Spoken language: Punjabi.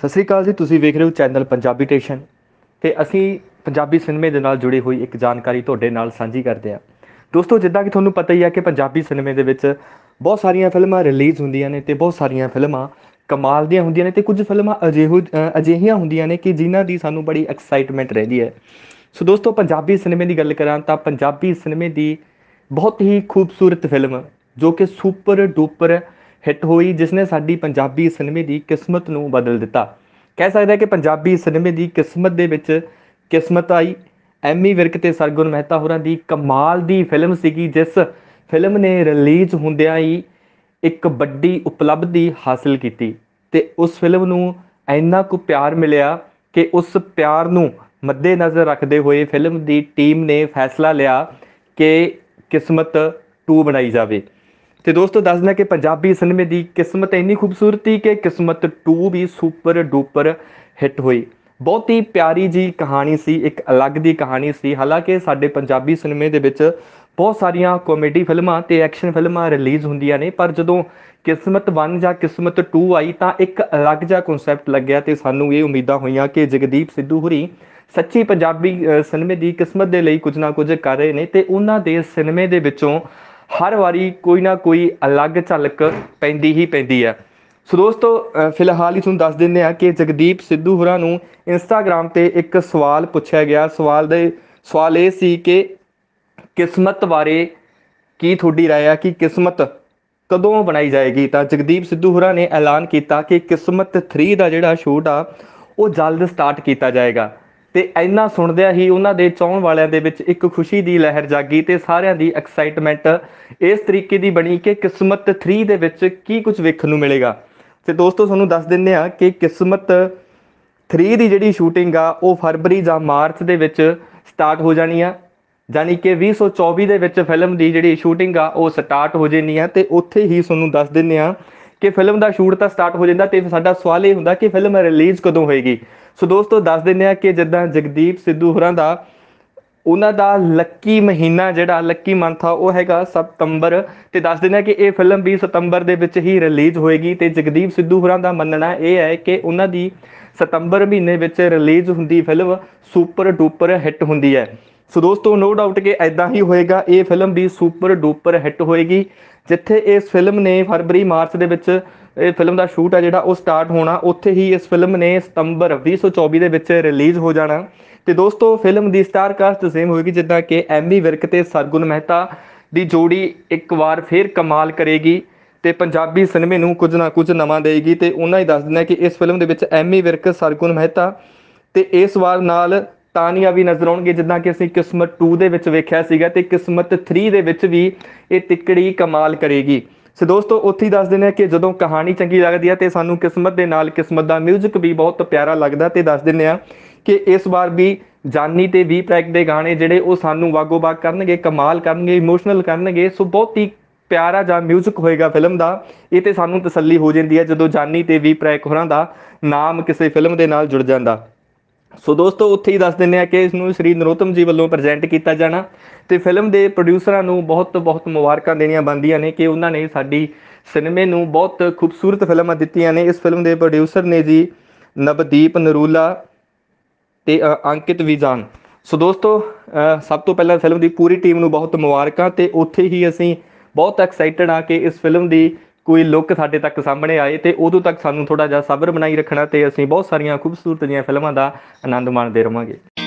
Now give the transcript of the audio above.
ਸਤਿ ਸ੍ਰੀ ਅਕਾਲ ਜੀ ਤੁਸੀਂ ਵੇਖ ਰਹੇ ਹੋ ਚੈਨਲ ਪੰਜਾਬੀ ਟੇਸ਼ਨ ਤੇ ਅਸੀਂ ਪੰਜਾਬੀ ਸਿਨੇਮੇ ਦੇ ਨਾਲ ਜੁੜੀ ਹੋਈ ਇੱਕ ਜਾਣਕਾਰੀ ਤੁਹਾਡੇ ਨਾਲ ਸਾਂਝੀ ਕਰਦੇ ਹਾਂ ਦੋਸਤੋ ਜਿੱਦਾਂ ਕਿ ਤੁਹਾਨੂੰ ਪਤਾ ਹੀ ਹੈ ਕਿ ਪੰਜਾਬੀ ਸਿਨੇਮੇ ਦੇ ਵਿੱਚ ਬਹੁਤ ਸਾਰੀਆਂ ਫਿਲਮਾਂ ਰਿਲੀਜ਼ ਹੁੰਦੀਆਂ ਨੇ ਤੇ ਬਹੁਤ ਸਾਰੀਆਂ ਫਿਲਮਾਂ ਕਮਾਲ ਦੀਆਂ ਹੁੰਦੀਆਂ ਨੇ ਤੇ ਕੁਝ ਫਿਲਮਾਂ ਅਜਿਹੋ ਅਜਿਹੀਆਂ ਹੁੰਦੀਆਂ ਨੇ ਕਿ ਜਿਨ੍ਹਾਂ ਦੀ ਸਾਨੂੰ ਬੜੀ ਐਕਸਾਈਟਮੈਂਟ ਰਹਿੰਦੀ ਹੈ ਸੋ ਦੋਸਤੋ ਪੰਜਾਬੀ ਸਿਨੇਮੇ ਦੀ ਗੱਲ ਕਰਾਂ ਤਾਂ ਪੰਜਾਬੀ ਸਿਨੇਮੇ ਦੀ ਬਹੁਤ ਹੀ ਖੂਬਸੂਰਤ ਫਿਲਮ ਜੋ ਕਿ ਸੁਪਰ ਡੂਪਰ ਹਿੱਟ ਹੋਈ ਜਿਸ ਨੇ ਸਾਡੀ ਪੰਜਾਬੀ ਸਿਨੇਮੇ ਦੀ ਕਿਸਮਤ ਨੂੰ ਬਦਲ ਦਿੱਤਾ ਕਹਿ ਸਕਦਾ ਕਿ ਪੰਜਾਬੀ ਸਿਨੇਮੇ ਦੀ ਕਿਸਮਤ ਦੇ ਵਿੱਚ ਕਿਸਮਤ ਆਈ ਐਮੀ ਵਿਰਕ ਤੇ ਸਰਗੁਣ ਮਹਿਤਾ ਹੋਰਾਂ ਦੀ ਕਮਾਲ ਦੀ ਫਿਲਮ ਸੀਗੀ ਜਿਸ ਫਿਲਮ ਨੇ ਰਿਲੀਜ਼ ਹੁੰਦਿਆਂ ਹੀ ਇੱਕ ਵੱਡੀ ਉਪਲਬਧੀ ਹਾਸਲ ਕੀਤੀ ਤੇ ਉਸ ਫਿਲਮ ਨੂੰ ਇੰਨਾ ਕੁ ਪਿਆਰ ਮਿਲਿਆ ਕਿ ਉਸ ਪਿਆਰ ਨੂੰ ਮੱਦੇ ਨਜ਼ਰ ਰੱਖਦੇ ਹੋਏ ਫਿਲਮ ਦੀ ਟੀਮ ਨੇ ਫੈਸਲਾ ਲਿਆ ਕਿ ਕਿਸਮਤ 2 ਬਣਾਈ ਜਾਵੇ ਤੇ ਦੋਸਤੋ ਦੱਸਦਾ ਕਿ ਪੰਜਾਬੀ ਸਿਨੇਮੇ ਦੀ ਕਿਸਮਤ ਇੰਨੀ ਖੂਬਸੂਰਤੀ ਕਿ ਕਿਸਮਤ 2 ਵੀ ਸੁਪਰ ਡੂਪਰ ਹਿੱਟ ਹੋਈ ਬਹੁਤ ਹੀ ਪਿਆਰੀ ਜੀ ਕਹਾਣੀ ਸੀ ਇੱਕ ਅਲੱਗ ਦੀ ਕਹਾਣੀ ਸੀ ਹਾਲਾਂਕਿ ਸਾਡੇ ਪੰਜਾਬੀ ਸਿਨੇਮੇ ਦੇ ਵਿੱਚ ਬਹੁਤ ਸਾਰੀਆਂ ਕਾਮੇਡੀ ਫਿਲਮਾਂ ਤੇ ਐਕਸ਼ਨ ਫਿਲਮਾਂ ਰਿਲੀਜ਼ ਹੁੰਦੀਆਂ ਨੇ ਪਰ ਜਦੋਂ ਕਿਸਮਤ 1 ਜਾਂ ਕਿਸਮਤ 2 ਆਈ ਤਾਂ ਇੱਕ ਅਲੱਗ ਜਿਹਾ ਕਨਸੈਪਟ ਲੱਗਿਆ ਤੇ ਸਾਨੂੰ ਇਹ ਉਮੀਦਾਂ ਹੋਈਆਂ ਕਿ ਜਗਦੀਪ ਸਿੱਧੂ ਹੁਰੀ ਸੱਚੀ ਪੰਜਾਬੀ ਸਿਨੇਮੇ ਦੀ ਕਿਸਮਤ ਦੇ ਲਈ ਕੁਝ ਨਾ ਕੁਝ ਕਰ ਰਹੇ ਨੇ ਤੇ ਉਹਨਾਂ ਦੇ ਸਿਨੇਮੇ ਦੇ ਵਿੱਚੋਂ ਹਰ ਵਾਰੀ ਕੋਈ ਨਾ ਕੋਈ ਅਲੱਗ ਝਲਕ ਪੈਂਦੀ ਹੀ ਪੈਂਦੀ ਹੈ ਸੋ ਦੋਸਤੋ ਫਿਲਹਾਲ ਹੀ ਤੁਹਾਨੂੰ ਦੱਸ ਦਿੰਦੇ ਆ ਕਿ ਜਗਦੀਪ ਸਿੱਧੂ ਹੋਰਾਂ ਨੂੰ ਇੰਸਟਾਗ੍ਰam ਤੇ ਇੱਕ ਸਵਾਲ ਪੁੱਛਿਆ ਗਿਆ ਸਵਾਲ ਦੇ ਸਵਾਲ ਇਹ ਸੀ ਕਿ ਕਿਸਮਤ ਬਾਰੇ ਕੀ ਤੁਹਾਡੀ رائے ਆ ਕਿ ਕਿਸਮਤ ਕਦੋਂ ਬਣਾਈ ਜਾਏਗੀ ਤਾਂ ਜਗਦੀਪ ਸਿੱਧੂ ਹੋਰਾਂ ਨੇ ਐਲਾਨ ਕੀਤਾ ਕਿ ਕਿਸਮਤ 3 ਦਾ ਜਿਹੜਾ ਸ਼ੂਟ ਆ ਉਹ ਜਲਦ ਸਟਾਰਟ ਕੀਤਾ ਜਾਏਗਾ ਤੇ ਐਨਾ ਸੁਣਦਿਆਂ ਹੀ ਉਹਨਾਂ ਦੇ ਚਾਹਣ ਵਾਲਿਆਂ ਦੇ ਵਿੱਚ ਇੱਕ ਖੁਸ਼ੀ ਦੀ ਲਹਿਰ ਜਾਗੀ ਤੇ ਸਾਰਿਆਂ ਦੀ ਐਕਸਾਈਟਮੈਂਟ ਇਸ ਤਰੀਕੇ ਦੀ ਬਣੀ ਕਿ ਕਿਸਮਤ 3 ਦੇ ਵਿੱਚ ਕੀ ਕੁਝ ਵੇਖਣ ਨੂੰ ਮਿਲੇਗਾ ਤੇ ਦੋਸਤੋ ਤੁਹਾਨੂੰ ਦੱਸ ਦਿੰਨੇ ਆ ਕਿ ਕਿਸਮਤ 3 ਦੀ ਜਿਹੜੀ ਸ਼ੂਟਿੰਗ ਆ ਉਹ ਫਰਵਰੀ ਜਾਂ ਮਾਰਚ ਦੇ ਵਿੱਚ ਸਟਾਰਟ ਹੋ ਜਾਣੀ ਆ ਯਾਨੀ ਕਿ 2024 ਦੇ ਵਿੱਚ ਫਿਲਮ ਦੀ ਜਿਹੜੀ ਸ਼ੂਟਿੰਗ ਆ ਉਹ ਸਟਾਰਟ ਹੋ ਜੇਨੀ ਆ ਤੇ ਉੱਥੇ ਹੀ ਤੁਹਾਨੂੰ ਦੱਸ ਦਿੰਨੇ ਆ ਕਿ ਫਿਲਮ ਦਾ ਸ਼ੂਟ ਤਾਂ ਸਟਾਰਟ ਹੋ ਜਾਂਦਾ ਤੇ ਸਾਡਾ ਸਵਾਲ ਇਹ ਹੁੰਦਾ ਕਿ ਫਿਲਮ ਰਿਲੀਜ਼ ਕਦੋਂ ਹੋਏਗੀ ਸੋ ਦੋਸਤੋ ਦੱਸ ਦਿੰਨੇ ਆ ਕਿ ਜਿੱਦਾਂ ਜਗਦੀਪ ਸਿੱਧੂ ਹੋਰਾਂ ਦਾ ਉਹਨਾਂ ਦਾ ਲੱਕੀ ਮਹੀਨਾ ਜਿਹੜਾ ਲੱਕੀ ਮੰਥ ਆ ਉਹ ਹੈਗਾ ਸਤੰਬਰ ਤੇ ਦੱਸ ਦਿੰਦੇ ਆ ਕਿ ਇਹ ਫਿਲਮ 20 ਸਤੰਬਰ ਦੇ ਵਿੱਚ ਹੀ ਰਿਲੀਜ਼ ਹੋਏਗੀ ਤੇ ਜਗਦੀਪ ਸਿੱਧੂ ਹੋਰਾਂ ਦਾ ਮੰਨਣਾ ਇਹ ਹੈ ਕਿ ਉਹਨਾਂ ਦੀ ਸਤੰਬਰ ਮਹੀਨੇ ਵਿੱਚ ਰਿਲੀਜ਼ ਹੁੰਦੀ ਫਿਲਮ ਸੁਪਰ ਡੂਪਰ ਹਿੱਟ ਹੁੰਦੀ ਹੈ ਸੋ ਦੋਸਤੋ ਨੋ ਡਾਊਟ ਕਿ ਐਦਾਂ ਹੀ ਹੋਏਗਾ ਇਹ ਫਿਲਮ ਵੀ ਸੁਪਰ ਡੂਪਰ ਹਿੱਟ ਹੋਏਗੀ ਜਿੱਥੇ ਇਸ ਫਿਲਮ ਨੇ ਫਰਵਰੀ ਮਾਰਚ ਦੇ ਵਿੱਚ ਇਹ ਫਿਲਮ ਦਾ ਸ਼ੂਟ ਆ ਜਿਹੜਾ ਉਹ ਸਟਾਰਟ ਹੋਣਾ ਉੱਥੇ ਹੀ ਇਸ ਫਿਲਮ ਨੇ ਸਤੰਬਰ 2024 ਦੇ ਵਿੱਚ ਰਿਲੀਜ਼ ਹੋ ਜਾਣਾ ਤੇ ਦੋਸਤੋ ਫਿਲਮ ਦੀ ਸਟਾਰ ਕਾਸਟ ਸੇਮ ਹੋਏਗੀ ਜਿੱਦਾਂ ਕਿ ਐਮੀ ਵਿਰਕ ਤੇ ਸਰਗੁਣ ਮਹਿਤਾ ਦੀ ਜੋੜੀ ਇੱਕ ਵਾਰ ਫੇਰ ਕਮਾਲ ਕਰੇਗੀ ਤੇ ਪੰਜਾਬੀ ਸਿਨੇਮੇ ਨੂੰ ਕੁਝ ਨਾ ਕੁਝ ਨਵਾਂ ਦੇਗੀ ਤੇ ਉਹਨਾਂ ਹੀ ਦੱਸ ਦਿੰਦਾ ਕਿ ਇਸ ਫਿਲਮ ਦੇ ਵਿੱਚ ਐਮੀ ਵਿਰਕ ਸਰਗੁਣ ਮਹਿਤਾ ਤੇ ਇਸ ਵਾਰ ਨਾਲ ਵੀ ਨਜ਼ਰ ਆਉਣਗੇ ਜਿੱਦਾਂ ਕਿ ਅਸੀਂ ਕਿਸਮਤ 2 ਦੇ ਵਿੱਚ ਵੇਖਿਆ ਸੀਗਾ ਤੇ ਕਿਸਮਤ 3 ਦੇ ਵਿੱਚ ਵੀ ਇਹ ਤਿੱਕੜੀ ਕਮਾਲ ਕਰੇਗੀ ਸੋ ਦੋਸਤੋ ਉੱਥੇ ਹੀ ਦੱਸ ਦਿੰਦੇ ਆ ਕਿ ਜਦੋਂ ਕਹਾਣੀ ਚੰਗੀ ਲੱਗਦੀ ਆ ਤੇ ਸਾਨੂੰ ਕਿਸਮਤ ਦੇ ਨਾਲ ਕਿਸਮਤ ਦਾ 뮤직 ਵੀ ਬਹੁਤ ਪਿਆਰਾ ਲੱਗਦਾ ਤੇ ਦੱਸ ਦਿੰਦੇ ਆ ਕਿ ਇਸ ਵਾਰ ਵੀ ਜਾਨੀ ਤੇ ਵੀ ਪ੍ਰੈਕ ਦੇ ਗਾਣੇ ਜਿਹੜੇ ਉਹ ਸਾਨੂੰ ਵਾਗੋ ਬਾਗ ਕਰਨਗੇ ਕਮਾਲ ਕਰਨਗੇ ਇਮੋਸ਼ਨਲ ਕਰਨਗੇ ਸੋ ਬਹੁਤ ਹੀ ਪਿਆਰਾ ਜਾਂ 뮤직 ਹੋਏਗਾ ਫਿਲਮ ਦਾ ਇਹ ਤੇ ਸਾਨੂੰ ਤਸੱਲੀ ਹੋ ਜਾਂਦੀ ਹੈ ਜਦੋਂ ਜਾਨੀ ਤੇ ਵੀ ਪ੍ਰੈਕ ਹੋਰਾਂ ਦਾ ਨਾਮ ਕਿਸੇ ਫਿਲਮ ਦੇ ਨਾਲ ਜੁੜ ਜਾਂਦਾ ਸੋ ਦੋਸਤੋ ਉੱਥੇ ਹੀ ਦੱਸ ਦਿੰਨੇ ਆ ਕਿ ਇਸ ਨੂੰ ਸ੍ਰੀ ਨਰੋਤਮ ਜੀ ਵੱਲੋਂ ਪ੍ਰੈਜ਼ੈਂਟ ਕੀਤਾ ਜਾਣਾ ਤੇ ਫਿਲਮ ਦੇ ਪ੍ਰੋਡਿਊਸਰਾਂ ਨੂੰ ਬਹੁਤ ਬਹੁਤ ਮੁਬਾਰਕਾਂ ਦੇਣੀਆਂ ਬੰਦੀਆਂ ਨੇ ਕਿ ਉਹਨਾਂ ਨੇ ਸਾਡੀ ਸਿਨੇਮੇ ਨੂੰ ਬਹੁਤ ਖੂਬਸੂਰਤ ਫਿਲਮਾਂ ਦਿੱਤੀਆਂ ਨੇ ਇਸ ਫਿਲਮ ਦੇ ਪ੍ਰੋਡਿਊਸਰ ਨੇ ਜੀ ਨਵਦੀਪ ਨਰੂਲਾ ਤੇ ਅੰਕਿਤ ਵਿਜਾਨ ਸੋ ਦੋਸਤੋ ਸਭ ਤੋਂ ਪਹਿਲਾਂ ਫਿਲਮ ਦੀ ਪੂਰੀ ਟੀਮ ਨੂੰ ਬਹੁਤ ਮੁਬਾਰਕਾਂ ਤੇ ਉੱਥੇ ਹੀ ਅਸੀਂ ਬਹੁਤ ਐਕਸਾਈਟਡ ਆ ਕਿ ਇਸ ਫਿਲਮ ਦੀ ਕੋਈ ਲੁੱਕ ਸਾਡੇ ਤੱਕ ਸਾਹਮਣੇ ਆਏ ਤੇ ਉਦੋਂ ਤੱਕ ਸਾਨੂੰ ਥੋੜਾ ਜਿਹਾ ਸਬਰ ਬਣਾਈ ਰੱਖਣਾ ਤੇ ਅਸੀਂ ਬਹੁਤ ਸਾਰੀਆਂ ਖੂਬਸੂਰਤ ਜੀਆਂ ਫਿਲਮਾਂ ਦਾ ਆਨੰਦ ਮਾਣਦੇ ਰਵਾਂਗੇ